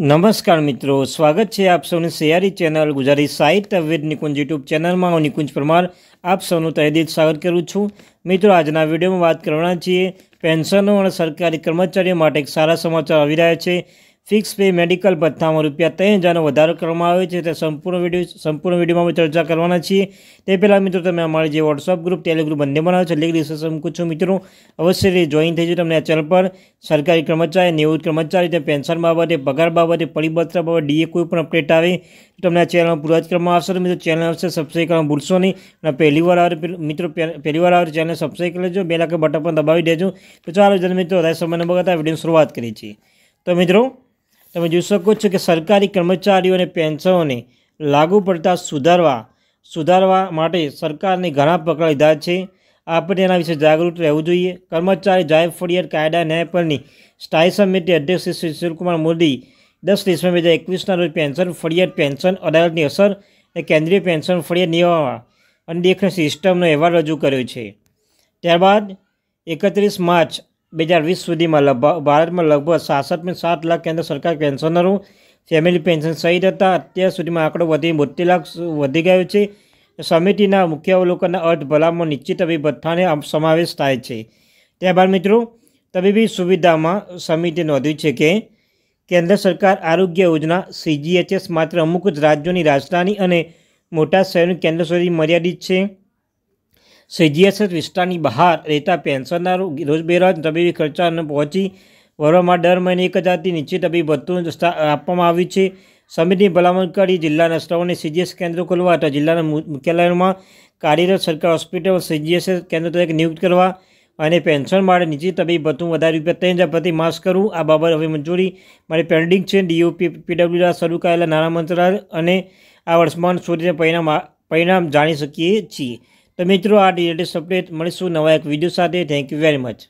નમસ્કાર મિત્રો સ્વાગત છે આપ સૌની સયારી ચેનલ ગુજરાતી સાહિત્ય વેદ નિકુંજ યુટ્યુબ ચેનલમાં હું નિકુંજ પરમાર આપ સૌનું તહેદીદ સ્વાગત કરું છું મિત્રો આજના વિડીયોમાં વાત કરવાના છીએ પેન્શનો અને સરકારી કર્મચારીઓ માટે એક સારા સમાચાર આવી રહ્યા છે ફિક્સ પે મેડિકલ ભથ્થામાં રૂપિયા ત્રણ હજારનો વધારો કરવામાં આવ્યો છે તે સંપૂર્ણ વિડીયો સંપૂર્ણ વિડીયોમાં અમે ચર્ચા કરવાના છીએ તે પહેલાં મિત્રો તમે અમારી જે વોટ્સઅપ ગ્રુપ ટેલિગ્રુપ બંને બનાવ્યો છે લિંક ડિસ્કશન મૂકું છું મિત્રો અવશ્ય જોઈન થઈ જાય તમને આ ચેનલ પર સરકારી કર્મચારી નિવૃત્ત કર્મચારી તે પેન્શન બાબતે પગાર બાબતે પરિપત્ર બાબતે ડીએ કોઈ પણ અપડેટ આવે તમને આ ચેનલમાં પૂરા જ કરવામાં આવશે મિત્રો ચેનલ આવશે સબસ્ક્રાઈબ કરવા ભૂલશો નહીં અને પહેલીવાર આવે મિત્રો પહેલી વાર આવે ચેનલ સબસ્ક્રાઈબ કરી લેજો બે લાખ બટન પણ દબાવી દેજો તો ચાલો જ્યારે મિત્રો વધારે સમયને બગાતા વિડીયો શરૂઆત કરી છીએ તો મિત્રો તમે જોઈ શકો છો કે સરકારી કર્મચારીઓને પેન્શનોને લાગુ પડતા સુધારવા સુધારવા માટે સરકારને ઘણા પગલાં લીધા છે આપણે એના વિશે જાગૃત રહેવું જોઈએ કર્મચારી જાહેર ફરિયાદ કાયદા ન્યાય પરની સ્થાયી સમિતિ અધ્યક્ષ શ્રી સુશીલકુમાર મોદી દસ ડિસેમ્બર બે હજાર એકવીસના રોજ પેન્શન ફરિયાદ પેન્શન અદાલતની અસર અને કેન્દ્રીય પેન્શન ફરિયાદ નિયમવા અને દેખરેખ સિસ્ટમનો અહેવાલ રજૂ કર્યો છે ત્યારબાદ એકત્રીસ માર્ચ બે હજાર વીસ સુધીમાં લગભગ ભારતમાં લગભગ સાસઠ સાસઠમી સાત લાખ કેન્દ્ર સરકાર પેન્શનરો ફેમિલી પેન્શન સહિત હતા અત્યાર સુધીમાં આંકડો વધી બોતેર લાખ વધી ગયો છે સમિતિના મુખ્ય અવલોકનના અર્થ ભલામણ નિશ્ચિત તબીબ ભથ્થાને સમાવેશ થાય છે ત્યારબાદ મિત્રો તબીબી સુવિધામાં સમિતિ નોંધ્યું છે કે કેન્દ્ર સરકાર આરોગ્ય યોજના સીજીએચએસ માત્ર અમુક જ રાજ્યોની રાજધાની અને મોટા શહેરનું કેન્દ્ર સુધી મર્યાદિત છે સેજીએસએસ વિસ્તારની બહાર રહેતા પેન્શનર રોજબેરોજ તબીબી ખર્ચાને પહોંચી વળવામાં દર મહિને એક હજારથી નીચે તબીબી ભથ્થું આપવામાં આવ્યું છે સમિતિની ભલામણ કરી જિલ્લાના સ્ત્રોને સીજીએસ કેન્દ્રો ખોલવા તથા જિલ્લાના મુખ્યાલયોમાં કાર્યરત સરકાર હોસ્પિટલ સીજીએસ કેન્દ્ર તરીકે નિયુક્ત કરવા અને પેન્શન માટે નીચે તબીબ ભથ્થું વધારે રૂપિયા ત્રણ હજાર પ્રતિ માસ કરવું આ બાબત હવે મંજૂરી મારે પેન્ડિંગ છે ડીઓપી પીડબ્લ્યુ દ્વારા શરૂ કરાયેલા નાણાં મંત્રાલય અને આ વર્ષમાં શોધીને પરિણામ પરિણામ જાણી શકીએ છીએ તો મિત્રો આ રિલેટેડ અપડેટ મળીશું નવા એક વિડીયો સાથે થેન્ક યુ વેરી મચ